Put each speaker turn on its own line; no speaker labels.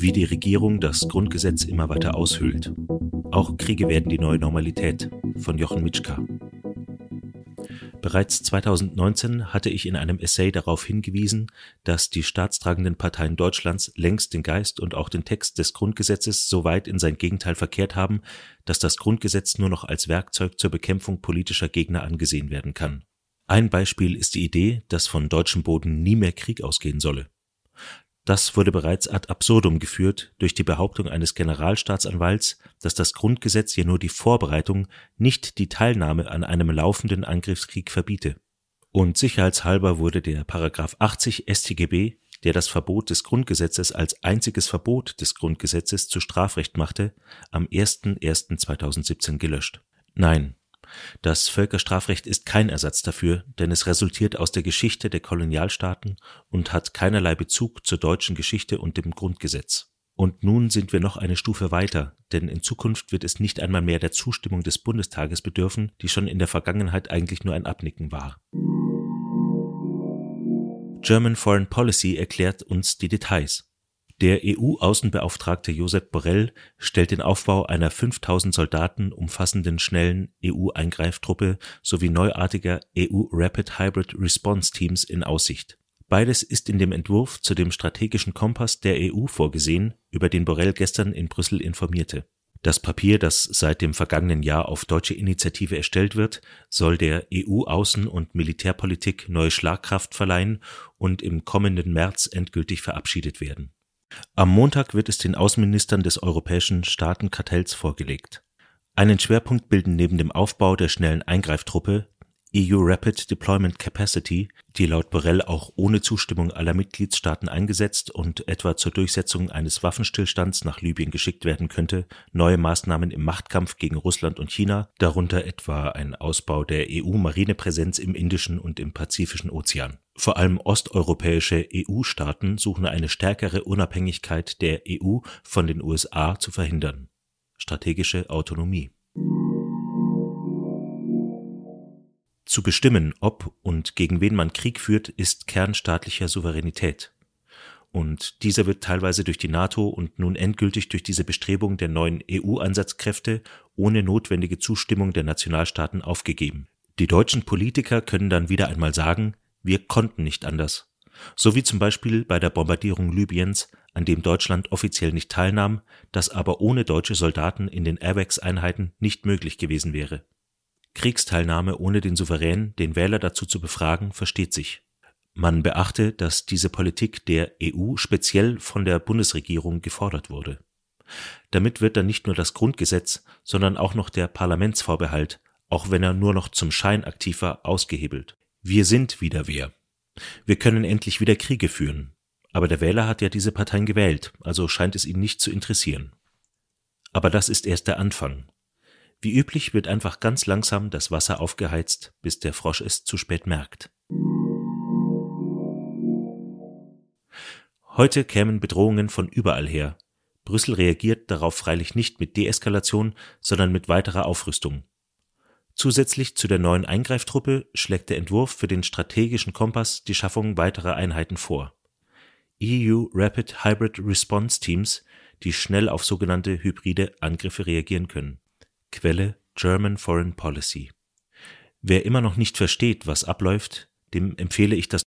wie die Regierung das Grundgesetz immer weiter aushöhlt. Auch Kriege werden die neue Normalität von Jochen Mitschka. Bereits 2019 hatte ich in einem Essay darauf hingewiesen, dass die staatstragenden Parteien Deutschlands längst den Geist und auch den Text des Grundgesetzes so weit in sein Gegenteil verkehrt haben, dass das Grundgesetz nur noch als Werkzeug zur Bekämpfung politischer Gegner angesehen werden kann. Ein Beispiel ist die Idee, dass von deutschem Boden nie mehr Krieg ausgehen solle. Das wurde bereits ad absurdum geführt durch die Behauptung eines Generalstaatsanwalts, dass das Grundgesetz hier nur die Vorbereitung, nicht die Teilnahme an einem laufenden Angriffskrieg verbiete. Und sicherheitshalber wurde der Paragraph 80 StGB, der das Verbot des Grundgesetzes als einziges Verbot des Grundgesetzes zu Strafrecht machte, am 01.01.2017 gelöscht. Nein, das Völkerstrafrecht ist kein Ersatz dafür, denn es resultiert aus der Geschichte der Kolonialstaaten und hat keinerlei Bezug zur deutschen Geschichte und dem Grundgesetz. Und nun sind wir noch eine Stufe weiter, denn in Zukunft wird es nicht einmal mehr der Zustimmung des Bundestages bedürfen, die schon in der Vergangenheit eigentlich nur ein Abnicken war. German Foreign Policy erklärt uns die Details. Der EU-Außenbeauftragte Josep Borrell stellt den Aufbau einer 5000 Soldaten umfassenden schnellen EU-Eingreiftruppe sowie neuartiger EU-Rapid Hybrid Response Teams in Aussicht. Beides ist in dem Entwurf zu dem strategischen Kompass der EU vorgesehen, über den Borrell gestern in Brüssel informierte. Das Papier, das seit dem vergangenen Jahr auf deutsche Initiative erstellt wird, soll der EU-Außen- und Militärpolitik neue Schlagkraft verleihen und im kommenden März endgültig verabschiedet werden am Montag wird es den Außenministern des europäischen Staatenkartells vorgelegt. Einen Schwerpunkt bilden neben dem Aufbau der schnellen Eingreiftruppe EU Rapid Deployment Capacity, die laut Borrell auch ohne Zustimmung aller Mitgliedstaaten eingesetzt und etwa zur Durchsetzung eines Waffenstillstands nach Libyen geschickt werden könnte, neue Maßnahmen im Machtkampf gegen Russland und China, darunter etwa ein Ausbau der EU-Marinepräsenz im Indischen und im Pazifischen Ozean. Vor allem osteuropäische EU-Staaten suchen eine stärkere Unabhängigkeit der EU von den USA zu verhindern (strategische Autonomie). Zu bestimmen, ob und gegen wen man Krieg führt, ist Kern staatlicher Souveränität. Und dieser wird teilweise durch die NATO und nun endgültig durch diese Bestrebung der neuen EU-Einsatzkräfte ohne notwendige Zustimmung der Nationalstaaten aufgegeben. Die deutschen Politiker können dann wieder einmal sagen wir konnten nicht anders. So wie zum Beispiel bei der Bombardierung Libyens, an dem Deutschland offiziell nicht teilnahm, das aber ohne deutsche Soldaten in den airbags einheiten nicht möglich gewesen wäre. Kriegsteilnahme ohne den Souverän, den Wähler dazu zu befragen, versteht sich. Man beachte, dass diese Politik der EU speziell von der Bundesregierung gefordert wurde. Damit wird dann nicht nur das Grundgesetz, sondern auch noch der Parlamentsvorbehalt, auch wenn er nur noch zum Schein aktiver, ausgehebelt. Wir sind wieder wer. Wir können endlich wieder Kriege führen. Aber der Wähler hat ja diese Parteien gewählt, also scheint es ihn nicht zu interessieren. Aber das ist erst der Anfang. Wie üblich wird einfach ganz langsam das Wasser aufgeheizt, bis der Frosch es zu spät merkt. Heute kämen Bedrohungen von überall her. Brüssel reagiert darauf freilich nicht mit Deeskalation, sondern mit weiterer Aufrüstung. Zusätzlich zu der neuen Eingreiftruppe schlägt der Entwurf für den strategischen Kompass die Schaffung weiterer Einheiten vor: EU Rapid Hybrid Response Teams, die schnell auf sogenannte hybride Angriffe reagieren können. Quelle: German Foreign Policy Wer immer noch nicht versteht, was abläuft, dem empfehle ich das